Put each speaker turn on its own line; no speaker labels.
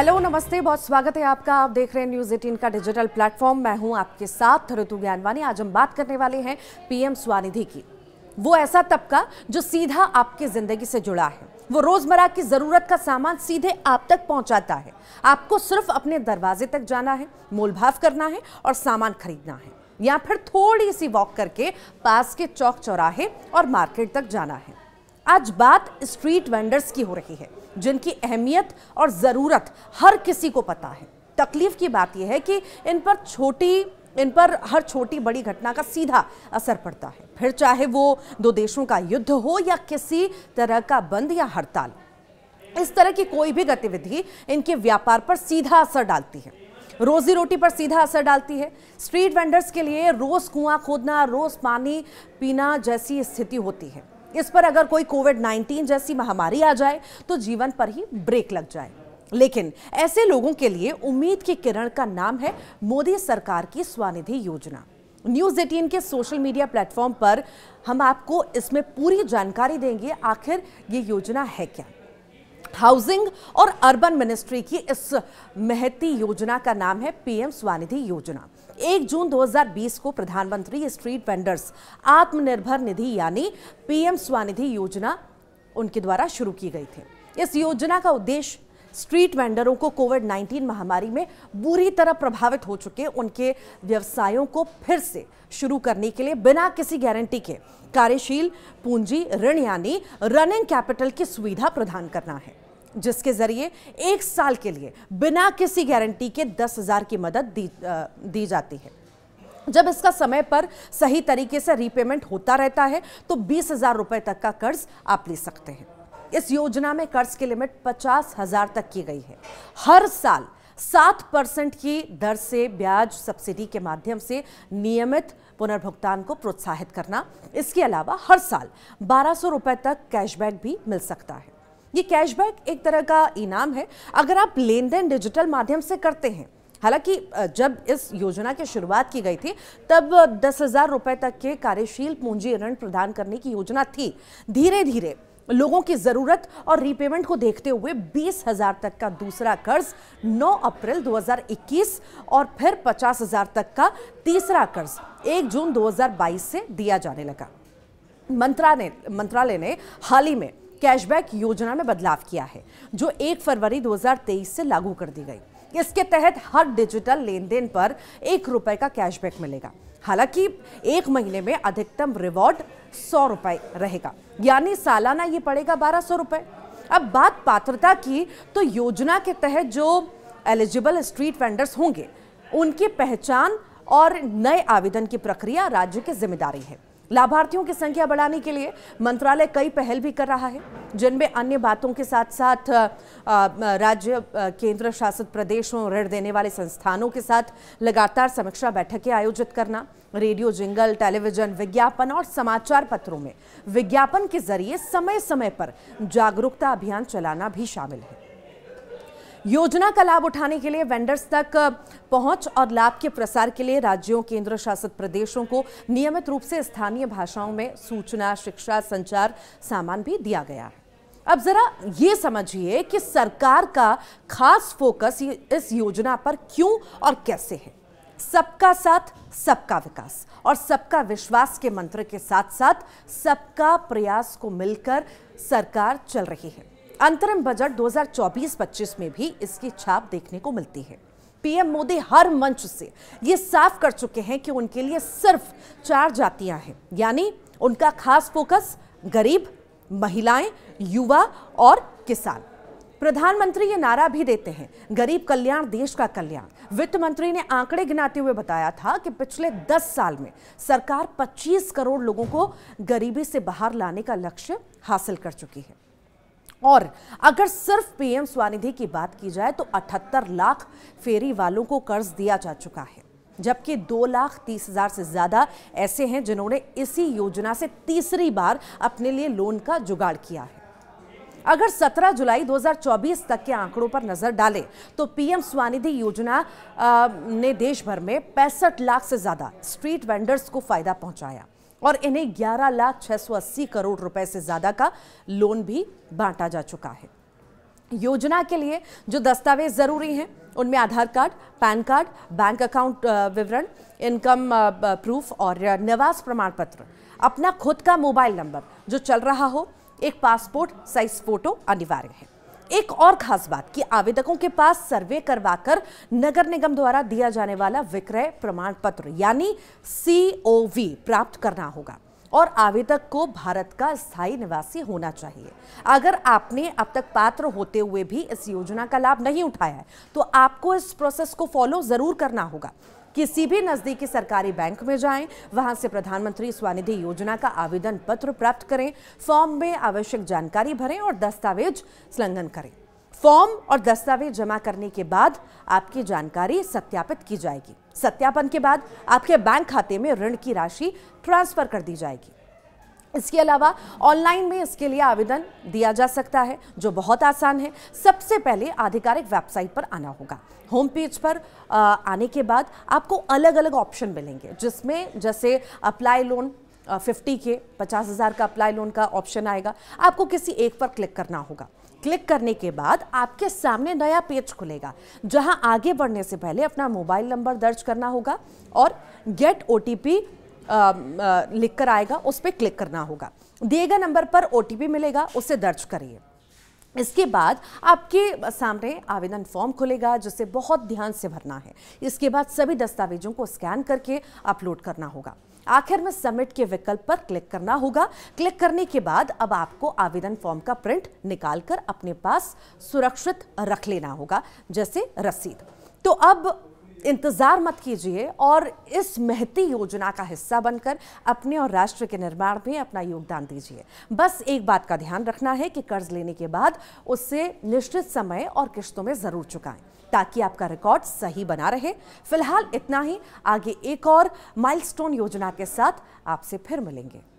hello नमस्ते बहुत स्वागत है आपका आप देख रहे हैं न्यूज़ एटीन का डिजिटल प्लेटफॉर्म मैं हूं आपके साथ ऋतु ज्ञानवानी आज हम बात करने वाले हैं पीएम स्वानिधि की वो ऐसा तबका जो सीधा आपकी ज़िंदगी से जुड़ा है वो रोज़मर्रा की ज़रूरत का सामान सीधे आप तक पहुंचाता है आपको सिर्फ अपने दरवाजे तक जाना है मोल भाव करना है और सामान खरीदना है या फिर थोड़ी सी वॉक करके पास के चौक चौराहे और मार्केट तक जाना है आज बात स्ट्रीट वेंडर्स की हो रही है जिनकी अहमियत और ज़रूरत हर किसी को पता है तकलीफ की बात यह है कि इन पर छोटी इन पर हर छोटी बड़ी घटना का सीधा असर पड़ता है फिर चाहे वो दो देशों का युद्ध हो या किसी तरह का बंद या हड़ताल इस तरह की कोई भी गतिविधि इनके व्यापार पर सीधा असर डालती है रोजी रोटी पर सीधा असर डालती है स्ट्रीट वेंडर्स के लिए रोज़ कुआं खोदना रोज़ पानी पीना जैसी स्थिति होती है इस पर अगर कोई कोविड 19 जैसी महामारी आ जाए तो जीवन पर ही ब्रेक लग जाए लेकिन ऐसे लोगों के लिए उम्मीद की किरण का नाम है मोदी सरकार की स्वानिधि योजना न्यूज एटीन के सोशल मीडिया प्लेटफॉर्म पर हम आपको इसमें पूरी जानकारी देंगे आखिर ये योजना है क्या हाउसिंग और अर्बन मिनिस्ट्री की इस महती योजना का नाम है पीएम स्वानिधि योजना 1 जून 2020 को प्रधानमंत्री स्ट्रीट वेंडर्स आत्मनिर्भर निधि यानी पीएम स्वानिधि योजना उनके द्वारा शुरू की गई थी इस योजना का उद्देश्य स्ट्रीट वेंडरों को कोविड 19 महामारी में बुरी तरह प्रभावित हो चुके उनके व्यवसायों को फिर से शुरू करने के लिए बिना किसी गारंटी के कार्यशील पूंजी ऋण यानी रनिंग कैपिटल की सुविधा प्रदान करना है जिसके ज़रिए एक साल के लिए बिना किसी गारंटी के दस हज़ार की मदद दी आ, दी जाती है जब इसका समय पर सही तरीके से रीपेमेंट होता रहता है तो बीस हज़ार रुपये तक का कर्ज आप ले सकते हैं इस योजना में कर्ज की लिमिट पचास हज़ार तक की गई है हर साल सात परसेंट की दर से ब्याज सब्सिडी के माध्यम से नियमित पुनर्भुगतान को प्रोत्साहित करना इसके अलावा हर साल बारह सौ रुपये तक कैशबैक भी मिल सकता है ये कैशबैक एक तरह का इनाम है अगर आप लेन देन डिजिटल माध्यम से करते हैं हालांकि जब इस योजना की शुरुआत की गई थी तब दस हजार रुपए तक के कार्यशील पूंजी ऋण प्रदान करने की योजना थी धीरे धीरे लोगों की ज़रूरत और रीपेमेंट को देखते हुए बीस हजार तक का दूसरा कर्ज 9 अप्रैल 2021 और फिर पचास हजार तक का तीसरा कर्ज 1 जून 2022 से दिया जाने लगा मंत्रालय मंत्रालय ने हाल ही में कैशबैक योजना में बदलाव किया है जो 1 फरवरी 2023 से लागू कर दी गई इसके तहत हर डिजिटल लेन देन पर एक रुपए का कैशबैक मिलेगा हालांकि एक महीने में अधिकतम रिवॉर्ड सौ रुपए रहेगा यानी सालाना ये पड़ेगा बारह सौ रुपए अब बात पात्रता की तो योजना के तहत जो एलिजिबल स्ट्रीट वेंडर्स होंगे उनकी पहचान और नए आवेदन की प्रक्रिया राज्य की जिम्मेदारी है लाभार्थियों की संख्या बढ़ाने के लिए मंत्रालय कई पहल भी कर रहा है जिनमें अन्य बातों के साथ साथ राज्य केंद्र शासित प्रदेशों ऋण देने वाले संस्थानों के साथ लगातार समीक्षा बैठकें आयोजित करना रेडियो जिंगल टेलीविजन विज्ञापन और समाचार पत्रों में विज्ञापन के जरिए समय समय पर जागरूकता अभियान चलाना भी शामिल है योजना का लाभ उठाने के लिए वेंडर्स तक पहुंच और लाभ के प्रसार के लिए राज्यों केंद्र शासित प्रदेशों को नियमित रूप से स्थानीय भाषाओं में सूचना शिक्षा संचार सामान भी दिया गया है अब जरा ये समझिए कि सरकार का खास फोकस इस योजना पर क्यों और कैसे है सबका साथ सबका विकास और सबका विश्वास के मंत्र के साथ साथ सबका प्रयास को मिलकर सरकार चल रही है अंतरिम बजट 2024-25 में भी इसकी छाप देखने को मिलती है पीएम मोदी हर मंच से ये साफ कर चुके हैं कि उनके लिए सिर्फ चार जातियां हैं यानी उनका खास फोकस गरीब महिलाएं युवा और किसान प्रधानमंत्री ये नारा भी देते हैं गरीब कल्याण देश का कल्याण वित्त मंत्री ने आंकड़े गिनाते हुए बताया था कि पिछले 10 साल में सरकार 25 करोड़ लोगों को गरीबी से बाहर लाने का लक्ष्य हासिल कर चुकी है और अगर सिर्फ पीएम स्वानिधि की बात की जाए तो 78 लाख फेरी वालों को कर्ज दिया जा चुका है जबकि दो लाख तीस हजार से ज्यादा ऐसे हैं जिन्होंने इसी योजना से तीसरी बार अपने लिए लोन का जुगाड़ किया है अगर 17 जुलाई 2024 तक के आंकड़ों पर नजर डालें तो पीएम स्वानिधि योजना ने देश भर में पैंसठ लाख से ज्यादा स्ट्रीट वेंडर्स को फायदा पहुंचाया और इन्हें ग्यारह लाख छः सौ अस्सी करोड़ रुपए से ज़्यादा का लोन भी बांटा जा चुका है योजना के लिए जो दस्तावेज ज़रूरी हैं उनमें Aadhaar card PAN card bank account विवरण इनकम प्रूफ और निवास प्रमाण पत्र अपना खुद का मोबाइल नंबर जो चल रहा हो एक पासपोर्ट साइज फ़ोटो अनिवार्य है एक और खास बात कि आवेदकों के पास सर्वे करवाकर नगर निगम द्वारा दिया जाने वाला विक्रय प्रमाण पत्र यानी सीओवी प्राप्त करना होगा और आवेदक को भारत का स्थायी निवासी होना चाहिए अगर आपने अब तक पात्र होते हुए भी इस योजना का लाभ नहीं उठाया है तो आपको इस प्रोसेस को फॉलो जरूर करना होगा किसी भी नज़दीकी सरकारी बैंक में जाएं वहां से प्रधानमंत्री स्वनिधि योजना का आवेदन पत्र प्राप्त करें फॉर्म में आवश्यक जानकारी भरें और दस्तावेज संलग्न करें फॉर्म और दस्तावेज जमा करने के बाद आपकी जानकारी सत्यापित की जाएगी सत्यापन के बाद आपके बैंक खाते में ऋण की राशि ट्रांसफर कर दी जाएगी इसके अलावा ऑनलाइन में इसके लिए आवेदन दिया जा सकता है जो बहुत आसान है सबसे पहले आधिकारिक वेबसाइट पर आना होगा होम पेज पर आने के बाद आपको अलग अलग ऑप्शन मिलेंगे जिसमें जैसे अप्लाई लोन फिफ्टी के पचास हज़ार का अप्लाई लोन का ऑप्शन आएगा आपको किसी एक पर क्लिक करना होगा क्लिक करने के बाद आपके सामने नया पेज खुलेगा जहां आगे बढ़ने से पहले अपना मोबाइल नंबर दर्ज करना होगा और गेट ओ टी पी लिख कर आएगा उस पर क्लिक करना होगा दिए गए नंबर पर ओ मिलेगा उसे दर्ज करिए इसके बाद आपके सामने आवेदन फॉर्म खुलेगा जिसे बहुत ध्यान से भरना है इसके बाद सभी दस्तावेजों को स्कैन करके अपलोड करना होगा आखिर में सबमिट के विकल्प पर क्लिक करना होगा क्लिक करने के बाद अब आपको आवेदन फॉर्म का प्रिंट निकाल कर अपने पास सुरक्षित रख लेना होगा जैसे रसीद तो अब इंतज़ार मत कीजिए और इस महती योजना का हिस्सा बनकर अपने और राष्ट्र के निर्माण में अपना योगदान दीजिए बस एक बात का ध्यान रखना है कि कर्ज लेने के बाद उससे निश्चित समय और किश्तों में ज़रूर चुकाएं ताकि आपका रिकॉर्ड सही बना रहे फिलहाल इतना ही आगे एक और माइलस्टोन योजना के साथ आपसे फिर मिलेंगे